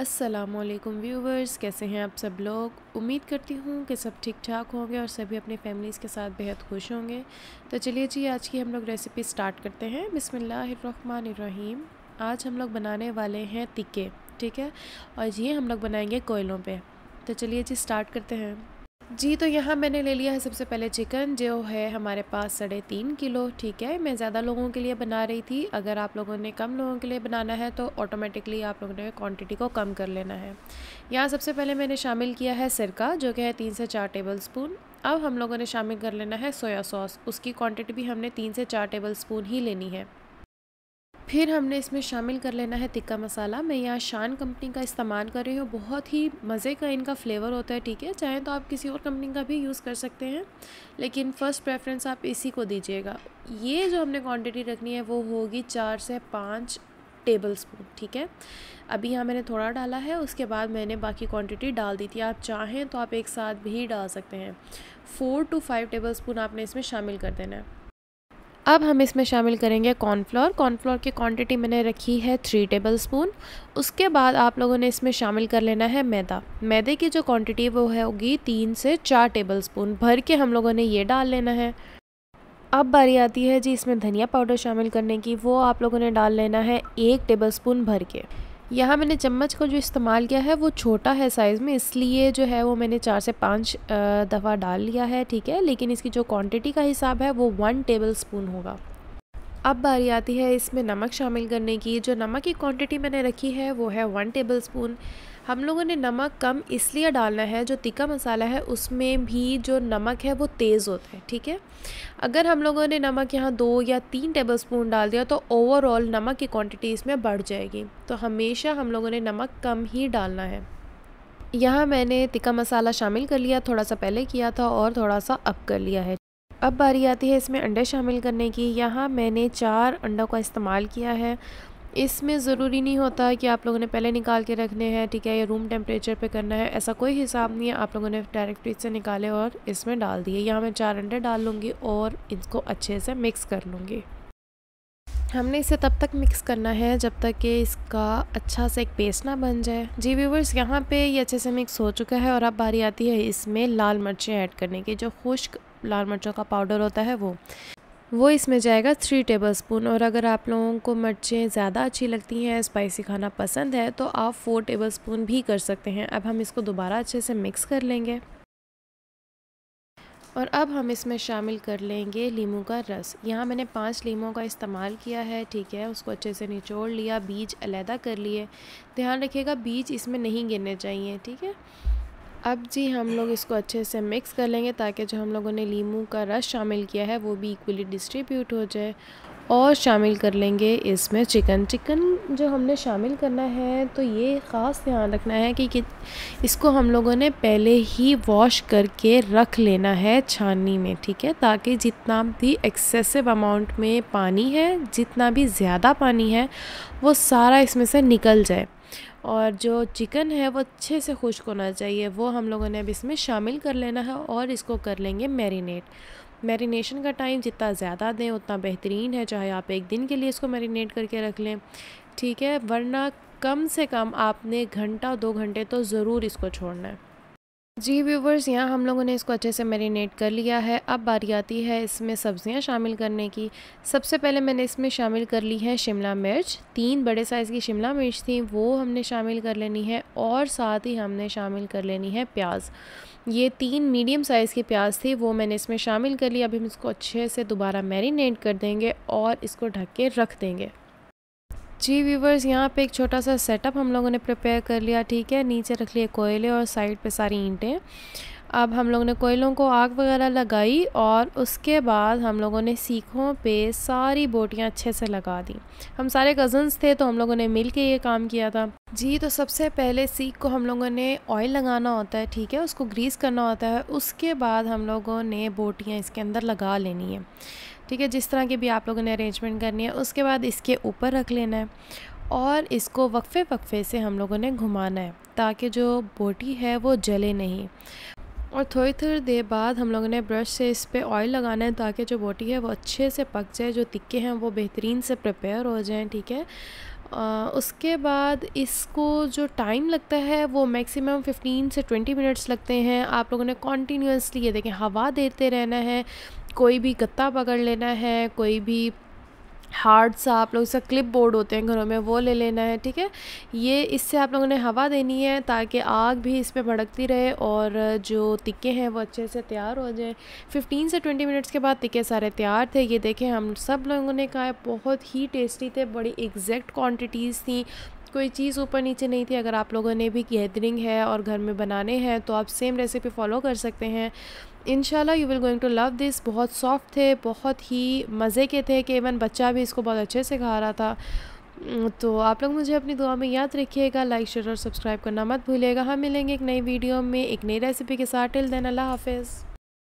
Aslam viewers कैसे हैं आप सब लोग उम्मीद करती हूँ कि सब ठीक ठाक होंगे और सभी अपनी फैमिलीज़ के साथ बेहद खुश होंगे तो चलिए जी आज की हम लोग रेसिपी स्टार्ट करते हैं बिसमीम आज हम लोग बनाने वाले हैं तिक्के ठीक है और ये हम लोग बनाएंगे कोयलों पे तो चलिए जी स्टार्ट करते हैं जी तो यहाँ मैंने ले लिया है सबसे पहले चिकन जो है हमारे पास साढ़े तीन किलो ठीक है मैं ज़्यादा लोगों के लिए बना रही थी अगर आप लोगों ने कम लोगों के लिए बनाना है तो ऑटोमेटिकली आप लोगों ने क्वांटिटी को कम कर लेना है यहाँ सबसे पहले मैंने शामिल किया है सिरका जो कि है तीन से चार टेबल स्पून अब हम लोगों ने शामिल कर लेना है सोया सॉस उसकी क्वान्टिटी भी हमने तीन से चार टेबल स्पून ही लेनी है फिर हमने इसमें शामिल कर लेना है टिक्का मसाला मैं यहाँ शान कंपनी का इस्तेमाल कर रही हूँ बहुत ही मज़े का इनका फ्लेवर होता है ठीक है चाहें तो आप किसी और कंपनी का भी यूज़ कर सकते हैं लेकिन फ़र्स्ट प्रेफरेंस आप इसी को दीजिएगा ये जो हमने क्वांटिटी रखनी है वो होगी चार से पाँच टेबल स्पून ठीक है अभी यहाँ मैंने थोड़ा डाला है उसके बाद मैंने बाकी क्वांटिटी डाल दी थी आप चाहें तो आप एक साथ भी डाल सकते हैं four to five tablespoon आपने इसमें शामिल कर देना है अब हम इसमें शामिल करेंगे कॉर्नफ्लोर कॉर्नफ्लोर की क्वांटिटी मैंने रखी है थ्री टेबल स्पून उसके बाद आप लोगों ने इसमें शामिल कर लेना है मैदा मैदे की जो क्वांटिटी वो है होगी तीन से चार टेबल स्पून भर के हम लोगों ने ये डाल लेना है अब बारी आती है जी इसमें धनिया पाउडर शामिल करने की वो आप लोगों ने डाल लेना है एक टेबल स्पून भर के यहाँ मैंने चम्मच का जो इस्तेमाल किया है वो छोटा है साइज़ में इसलिए जो है वो मैंने चार से पाँच दफ़ा डाल लिया है ठीक है लेकिन इसकी जो क्वांटिटी का हिसाब है वो वन टेबल स्पून होगा अब बारी आती है इसमें नमक शामिल करने की जो नमक की क्वांटिटी मैंने रखी है वो है वन टेबल स्पून हम लोगों ने नमक कम इसलिए डालना है जो तिक्का मसाला है उसमें भी जो नमक है वो तेज़ होता है ठीक है अगर हम लोगों ने नमक यहाँ दो या तीन टेबल स्पून डाल दिया तो ओवरऑल नमक की क्वांटिटी इसमें बढ़ जाएगी तो हमेशा हम लोगों ने नमक कम ही डालना है यहाँ मैंने तिक्का मसाला शामिल कर लिया थोड़ा सा पहले किया था और थोड़ा सा अब कर लिया है अब बारी आती है इसमें अंडे शामिल करने की यहाँ मैंने चार अंडों का इस्तेमाल किया है इसमें ज़रूरी नहीं होता कि आप लोगों ने पहले निकाल के रखने हैं ठीक है या रूम टेम्परेचर पे करना है ऐसा कोई हिसाब नहीं है आप लोगों ने डायरेक्ट फ्रिज से निकाले और इसमें डाल दिए यहाँ मैं चार अंडे डाल लूँगी और इसको अच्छे से मिक्स कर लूँगी हमने इसे तब तक मिक्स करना है जब तक कि इसका अच्छा से एक पेस्ट ना बन जाए जी व्यूवर्स यहाँ पे ये अच्छे से मिक्स हो चुका है और अब बारी आती है इसमें लाल मिर्चें ऐड करने की जो खुश्क लाल मिर्चों का पाउडर होता है वो वो इसमें जाएगा थ्री टेबल स्पून और अगर आप लोगों को मिर्चें ज़्यादा अच्छी लगती हैं स्पाइसी खाना पसंद है तो आप फोर टेबल स्पून भी कर सकते हैं अब हम इसको दोबारा अच्छे से मिक्स कर लेंगे और अब हम इसमें शामिल कर लेंगे लीमू का रस यहाँ मैंने पाँच लीमों का इस्तेमाल किया है ठीक है उसको अच्छे से निचोड़ लिया बीज अलहदा कर लिए ध्यान रखिएगा बीज इसमें नहीं गिरने चाहिए ठीक है अब जी हम लोग इसको अच्छे से मिक्स कर लेंगे ताकि जो हम लोगों ने लीमू का रस शामिल किया है वो भी इक्वली डिस्ट्रीब्यूट हो जाए और शामिल कर लेंगे इसमें चिकन चिकन जो हमने शामिल करना है तो ये ख़ास ध्यान रखना है कि, कि इसको हम लोगों ने पहले ही वॉश करके रख लेना है छाननी में ठीक है ताकि जितना भी एक्सेसिव अमाउंट में पानी है जितना भी ज़्यादा पानी है वो सारा इसमें से निकल जाए और जो चिकन है वो अच्छे से खुश्क होना चाहिए वो हम लोगों ने अब इसमें शामिल कर लेना है और इसको कर लेंगे मैरिनेट मैरिनेशन का टाइम जितना ज़्यादा दें उतना बेहतरीन है चाहे आप एक दिन के लिए इसको मैरिनेट करके रख लें ठीक है वरना कम से कम आपने घंटा दो घंटे तो ज़रूर इसको छोड़ना है जी व्यूवर्स यहाँ हम लोगों ने इसको अच्छे से मैरिनेट कर लिया है अब बारी आती है इसमें सब्ज़ियाँ शामिल करने की सबसे पहले मैंने इसमें शामिल कर ली है शिमला मिर्च तीन बड़े साइज़ की शिमला मिर्च थी वो हमने शामिल कर लेनी है और साथ ही हमने शामिल कर लेनी है प्याज ये तीन मीडियम साइज़ की प्याज थी वो मैंने इसमें शामिल कर ली अभी हम इसको अच्छे से दोबारा मैरिनेट कर देंगे और इसको ढक के रख देंगे जी व्यूवर्स यहाँ पे एक छोटा सा सेटअप हम लोगों ने प्रिपेयर कर लिया ठीक है नीचे रख लिए कोयले और साइड पे सारी ईंटें अब हम लोगों ने कोयलों को आग वगैरह लगाई और उसके बाद हम लोगों ने सीखों पे सारी बोटियाँ अच्छे से लगा दी हम सारे कज़न्स थे तो हम लोगों ने मिल के ये काम किया था जी तो सबसे पहले सीख को हम लोगों ने ऑयल लगाना होता है ठीक है उसको ग्रीस करना होता है उसके बाद हम लोगों ने बोटियाँ इसके अंदर लगा लेनी है ठीक है जिस तरह की भी आप लोगों ने अरेंजमेंट करनी है उसके बाद इसके ऊपर रख लेना है और इसको वक्फ़े वक्फ़े से हम लोगों ने घुमाना है ताकि जो बोटी है वो जले नहीं और थोड़ी थोड़ी देर बाद हम लोगों ने ब्रश से इस पर ऑयल लगाना है ताकि जो बोटी है वो अच्छे से पक जाए जो तिक्के हैं वो बेहतरीन से प्रिपेयर हो जाएँ ठीक है आ, उसके बाद इसको जो टाइम लगता है वो मैक्सिमम 15 से 20 मिनट्स लगते हैं आप लोगों ने कॉन्टीन्यूसली ये देखें हवा देते रहना है कोई भी गत्ता पकड़ लेना है कोई भी हार्ड सा आप लोग सा क्लिप बोर्ड होते हैं घरों में वो ले लेना है ठीक है ये इससे आप लोगों ने हवा देनी है ताकि आग भी इस पर भड़कती रहे और जो तिक्के हैं वो अच्छे से तैयार हो जाए 15 से 20 मिनट्स के बाद तिक्के सारे तैयार थे ये देखें हम सब लोगों ने कहा बहुत ही टेस्टी थे बड़ी एग्जैक्ट क्वान्टिटीज़ थी कोई चीज़ ऊपर नीचे नहीं थी अगर आप लोगों ने भी गैदरिंग है और घर में बनाने हैं तो आप सेम रेसिपी फॉलो कर सकते हैं in you will going to love this बहुत सॉफ्ट थे बहुत ही मज़े के थे कि इवन बच्चा भी इसको बहुत अच्छे से खा रहा था तो आप लोग मुझे अपनी दुआ में याद रखिएगा लाइक शेयर और सब्सक्राइब करना मत भूलिएगा हम मिलेंगे एक नई वीडियो में एक नई रेसिपी के साथ टिल देन अल्लाह हाफिज़